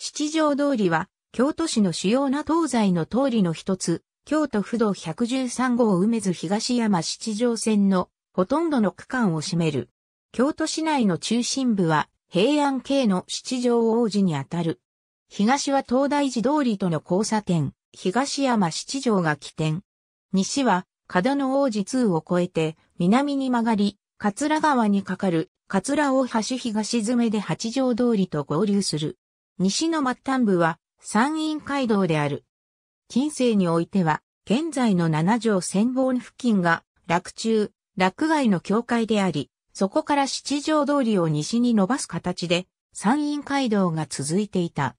七条通りは、京都市の主要な東西の通りの一つ、京都府道113号梅津東山七条線のほとんどの区間を占める。京都市内の中心部は平安系の七条王子にあたる。東は東大寺通りとの交差点、東山七条が起点。西は角の王子2を越えて南に曲がり、桂川に架かる桂大橋東詰めで八条通りと合流する。西の末端部は山陰街道である。近世においては、現在の七条千本付近が、落中、落外の境界であり、そこから七条通りを西に伸ばす形で、山陰街道が続いていた。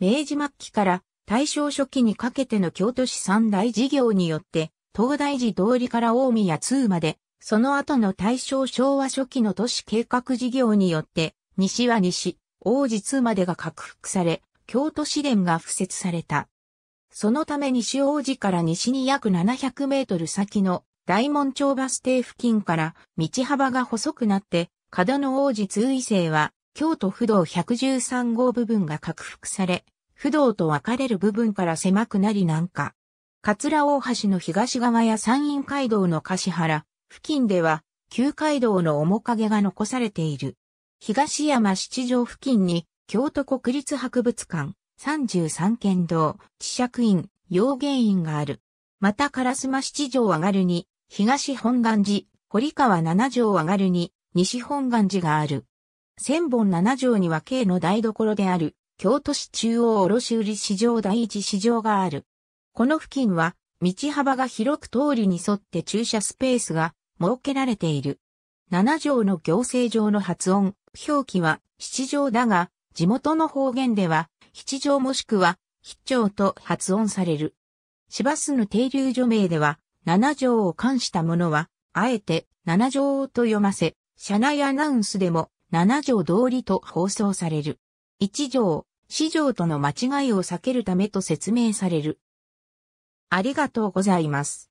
明治末期から大正初期にかけての京都市三大事業によって、東大寺通りから大宮通まで、その後の大正昭和初期の都市計画事業によって、西は西、王子2までが拡幅され、京都市電が付設された。そのため西王子から西に約700メートル先の大門町バス停付近から道幅が細くなって、角の王子通位制は京都不動113号部分が拡幅され、不動と分かれる部分から狭くなり南下。桂大橋の東側や山陰街道の柏原付近では、旧街道の面影が残されている。東山七条付近に、京都国立博物館、三十三県道、地釈院、養芸院がある。また烏丸七条上がるに、東本願寺、堀川七条上がるに、西本願寺がある。千本七条には京の台所である、京都市中央卸売市場第一市場がある。この付近は、道幅が広く通りに沿って駐車スペースが設けられている。7条の行政上の発音、表記は七条だが、地元の方言では、七条もしくは、七条と発音される。芝須の停留所名では、七条を冠したものは、あえて七条と読ませ、社内アナウンスでも七条通りと放送される。一条、四条との間違いを避けるためと説明される。ありがとうございます。